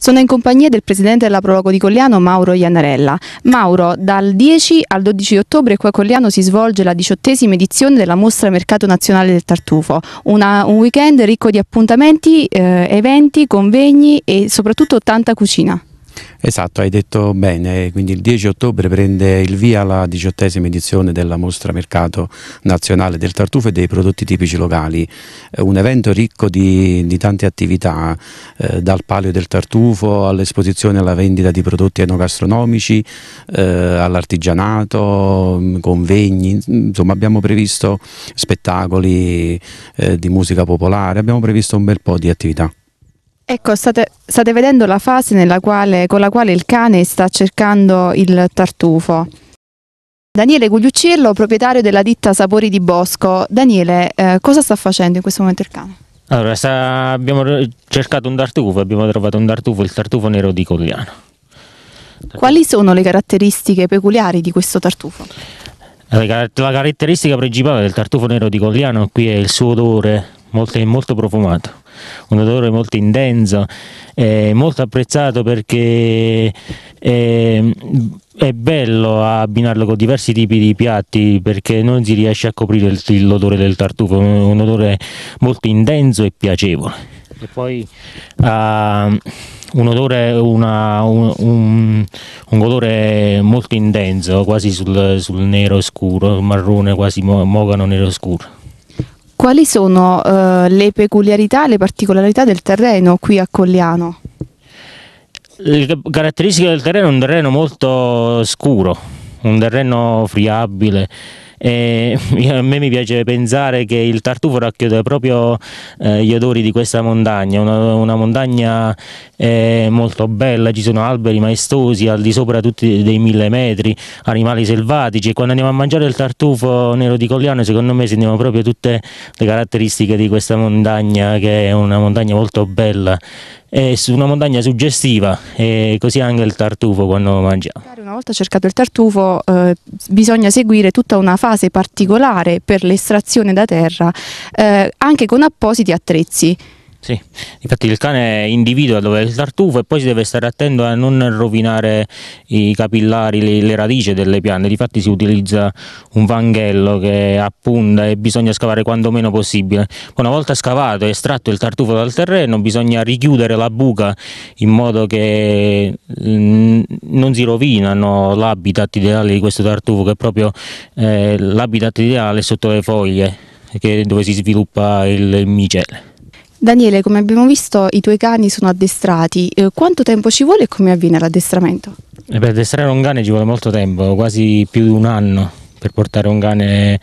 Sono in compagnia del presidente della Prologo di Colliano, Mauro Iannarella. Mauro, dal 10 al 12 ottobre qui a Colliano si svolge la diciottesima edizione della mostra Mercato Nazionale del Tartufo, Una, un weekend ricco di appuntamenti, eh, eventi, convegni e soprattutto tanta cucina. Esatto, hai detto bene, quindi il 10 ottobre prende il via la diciottesima edizione della mostra mercato nazionale del tartufo e dei prodotti tipici locali, eh, un evento ricco di, di tante attività, eh, dal palio del tartufo all'esposizione alla vendita di prodotti enogastronomici, eh, all'artigianato, mm, convegni, insomma abbiamo previsto spettacoli eh, di musica popolare, abbiamo previsto un bel po' di attività. Ecco, state, state vedendo la fase quale, con la quale il cane sta cercando il tartufo. Daniele Gugliuccirlo, proprietario della ditta Sapori di Bosco. Daniele, eh, cosa sta facendo in questo momento il cane? Allora, sta, abbiamo cercato un tartufo, abbiamo trovato un tartufo, il tartufo nero di Cogliano. Quali sono le caratteristiche peculiari di questo tartufo? La caratteristica principale del tartufo nero di Cogliano qui è il suo odore molto, molto profumato un odore molto intenso, eh, molto apprezzato perché è, ehm, è bello abbinarlo con diversi tipi di piatti perché non si riesce a coprire l'odore del tartufo, un, un odore molto intenso e piacevole. E poi ha ehm, uh, un odore, una, un, un, un, odore molto intenso, quasi sul, sul nero scuro, marrone, quasi mogano nero scuro. Quali sono eh, le peculiarità, e le particolarità del terreno qui a Colliano? Le caratteristiche del terreno è un terreno molto scuro, un terreno friabile, e a me mi piace pensare che il tartufo racchiude proprio eh, gli odori di questa montagna, una, una montagna eh, molto bella, ci sono alberi maestosi al di sopra tutti dei mille metri, animali selvatici e quando andiamo a mangiare il tartufo nero di Cogliano secondo me sentiamo proprio tutte le caratteristiche di questa montagna che è una montagna molto bella è una montagna suggestiva e così anche il tartufo quando mangiamo. Una volta cercato il tartufo eh, bisogna seguire tutta una fase fase particolare per l'estrazione da terra eh, anche con appositi attrezzi sì, infatti il cane individua dove è il tartufo e poi si deve stare attento a non rovinare i capillari, le, le radici delle piante, difatti si utilizza un vanghello che appunta e bisogna scavare quanto meno possibile. Una volta scavato e estratto il tartufo dal terreno bisogna richiudere la buca in modo che mm, non si rovinano l'habitat ideale di questo tartufo che è proprio eh, l'habitat ideale sotto le foglie dove si sviluppa il micele. Daniele, come abbiamo visto, i tuoi cani sono addestrati. Eh, quanto tempo ci vuole e come avviene l'addestramento? E eh, per addestrare un cane ci vuole molto tempo, quasi più di un anno, per portare un cane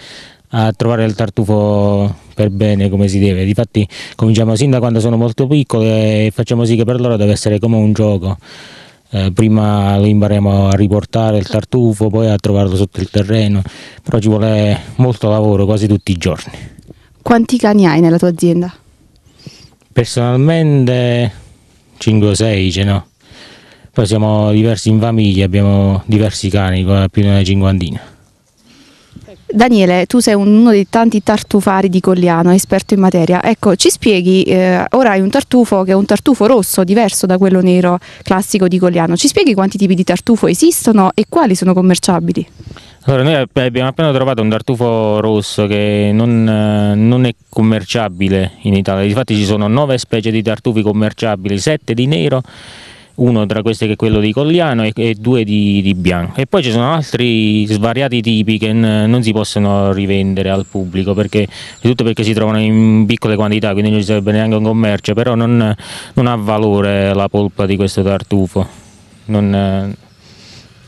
a trovare il tartufo per bene come si deve. Difatti cominciamo sin da quando sono molto piccole e facciamo sì che per loro deve essere come un gioco. Eh, prima lo impariamo a riportare il tartufo, poi a trovarlo sotto il terreno, però ci vuole molto lavoro quasi tutti i giorni. Quanti cani hai nella tua azienda? personalmente 5 o 6 ce no poi siamo diversi in famiglia abbiamo diversi cani con più di una cinquantina Daniele, tu sei uno dei tanti tartufari di Colliano, esperto in materia. Ecco, ci spieghi, eh, ora hai un tartufo che è un tartufo rosso, diverso da quello nero classico di Colliano. Ci spieghi quanti tipi di tartufo esistono e quali sono commerciabili? Allora, noi abbiamo appena trovato un tartufo rosso che non, eh, non, è commerciabile in Italia, infatti ci sono nove specie di tartufi commerciabili, sette di nero uno tra questi che è quello di Colliano e, e due di, di, Bianco. E poi ci sono altri svariati tipi che non si possono rivendere al pubblico, perché, tutto perché si trovano in piccole quantità, quindi non ci sarebbe neanche un commercio, però non, non ha valore la polpa di questo tartufo. Non,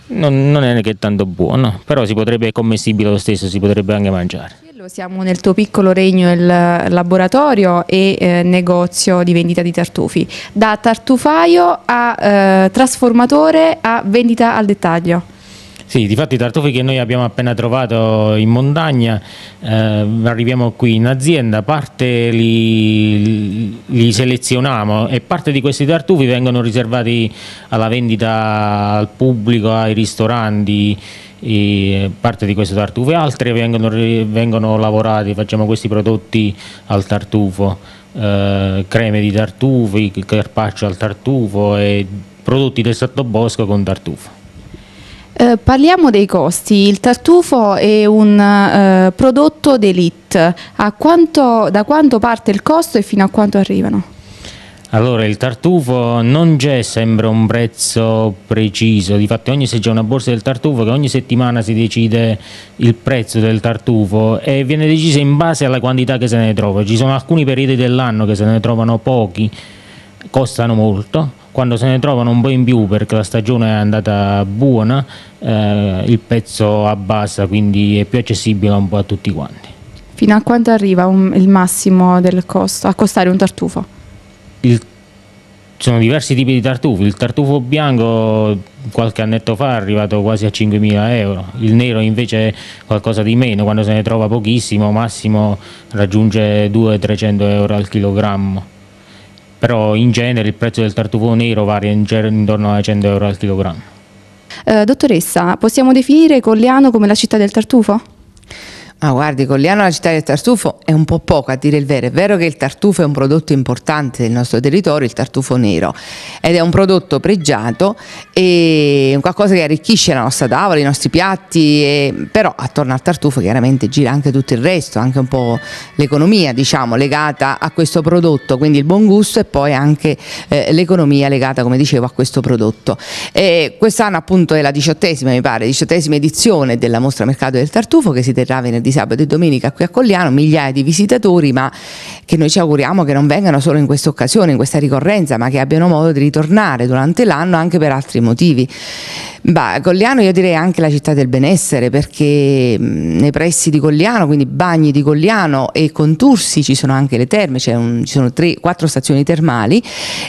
non, non, è che tanto buono, però si potrebbe, è commestibile lo stesso, si potrebbe anche mangiare. Siamo nel tuo piccolo regno, il eh, laboratorio e eh, negozio di vendita di tartufi. Da tartufaio a eh, trasformatore a vendita al dettaglio. Sì, di fatto i tartufi che noi abbiamo appena trovato in montagna, eh, arriviamo qui in azienda, parte li, li selezioniamo e parte di questi tartufi vengono riservati alla vendita al pubblico, ai ristoranti, parte di questi tartufi, altri vengono, vengono, lavorati, facciamo questi prodotti al tartufo, eh, creme di tartufi, carpaccio al tartufo e prodotti del sottobosco con tartufo. Eh, parliamo dei costi. Il tartufo è un eh, prodotto d'elite. da quanto parte il costo e fino a quanto arrivano? Allora, il tartufo non c'è sempre un prezzo preciso, difatti ogni se c'è una borsa del tartufo che ogni settimana si decide il prezzo del tartufo e viene deciso in base alla quantità che se ne trova. Ci sono alcuni periodi dell'anno che se ne trovano pochi, costano molto, quando se ne trovano un po' in più perché la stagione è andata buona, eh, il pezzo abbassa, quindi è più accessibile un po' a tutti quanti. Fino a quanto arriva un, il massimo del costo a costare un tartufo? Il, sono diversi tipi di tartufi. Il tartufo bianco qualche annetto fa è arrivato quasi a 5.000 euro, il nero invece è qualcosa di meno, quando se ne trova pochissimo, massimo raggiunge 200-300 euro al chilogrammo però in genere il prezzo del tartufo nero varia intorno a 100 euro al chilogrammo. Eh, dottoressa, possiamo definire Colliano come la città del tartufo? Ah, guardi, Colliano la città del tartufo è un po' poco a dire il vero. È vero che il tartufo è un prodotto importante del nostro territorio, il tartufo nero, ed è un prodotto pregiato e qualcosa che arricchisce la nostra tavola, i nostri piatti, e, però attorno al tartufo chiaramente gira anche tutto il resto, anche un po' l'economia, diciamo, legata a questo prodotto, quindi il buon gusto e poi anche eh, l'economia legata, come dicevo, a questo prodotto. E quest'anno appunto è la diciottesima, mi pare, diciottesima edizione della mostra mercato del tartufo che si terrà venerdì venerdì, sabato e domenica qui a Colliano, migliaia di visitatori, ma che noi ci auguriamo che non vengano solo in questa occasione, in questa ricorrenza, ma che abbiano modo di ritornare durante l'anno anche per altri motivi. Bah, Colliano io direi anche la città del benessere perché nei pressi di Colliano, quindi Bagni di Colliano e Contursi ci sono anche le terme, un, ci sono tre, quattro stazioni termali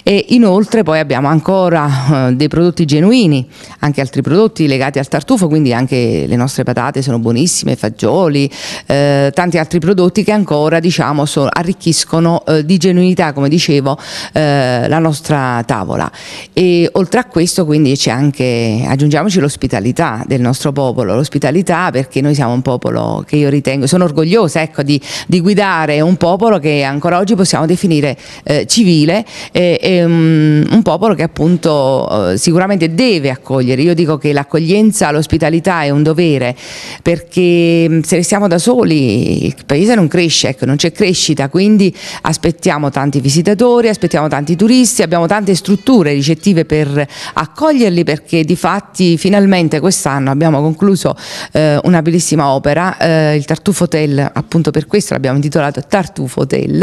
e inoltre poi abbiamo ancora uh, dei prodotti genuini, anche altri prodotti legati al tartufo, quindi anche le nostre patate sono buonissime, fagioli, eh, tanti altri prodotti che ancora diciamo, so, arricchiscono eh, di genuinità, come dicevo, eh, la nostra tavola. E oltre a questo quindi c'è anche, aggiungiamoci l'ospitalità del nostro popolo, l'ospitalità perché noi siamo un popolo che io ritengo, sono orgogliosa ecco, di, di, guidare un popolo che ancora oggi possiamo definire eh, civile, e, um, un popolo che appunto eh, sicuramente deve accogliere, io dico che l'accoglienza, l'ospitalità è un dovere perché mm, se ne stiamo siamo da soli, il paese non cresce, ecco, non c'è crescita, quindi aspettiamo tanti visitatori, aspettiamo tanti turisti, abbiamo tante strutture ricettive per accoglierli perché di fatti finalmente quest'anno abbiamo concluso eh, una bellissima opera, eh, il Tartufo Hotel, appunto per questo l'abbiamo intitolato Tartufo Hotel,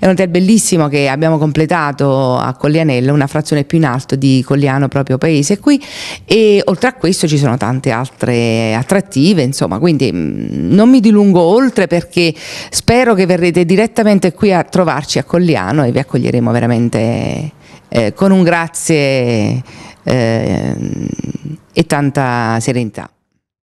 è un hotel bellissimo che abbiamo completato a Collianello, una frazione più in alto di Colliano, proprio paese qui, e oltre a questo ci sono tante altre attrattive, insomma, quindi mm, non mi mi dilungo oltre perché spero che verrete direttamente qui a trovarci a Colliano e vi accoglieremo veramente eh, con un grazie eh, e tanta serenità.